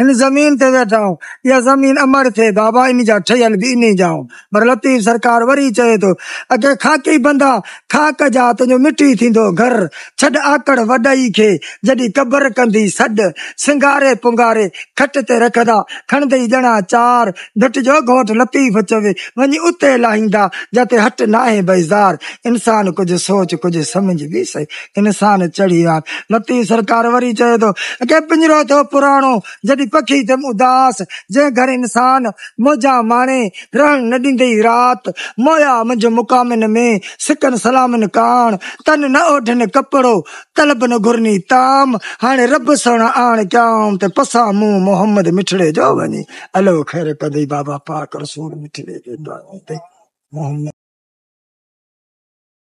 ہن یعنی زمین تے بیٹھا ہوں یا زمین امر تھے بابا انی جا ٹھیل بھی انی جاؤں مر لطیف سرکار وری سرکارے تو اکے کھاکی بندہ کھاک جا تو جو مٹی تھی دو گھر آکڑ وڈائی کے جڑی قبر کندی سڈ سنگارے پنگارے پوگارے کٹ رکھدا کھند جنا چار بٹ جو گھوٹ لطیف چوے ون اتنے لہندا جاتے ہٹ نہ بیزار انسان کچھ سوچ کچھ سمجھ بھی سہی انسان چڑھی گیا لطیف سرکار وری چائے تو پنجرو تو پرانو جڑی پکھی تے اداس جے گھر انسان موجا مانے رنگ نہ دیندی رات مویا منج مقامن میں سکن سلامن کان تن نہ اوٹھن کپڑو طلب نہ گھرنی تام ہانے رب سونا آن کیام تے پسا مو محمد مٹھڑے جو بنی الو خیر قدی بابا پاک رسول مٹھڑے جو بنی محمد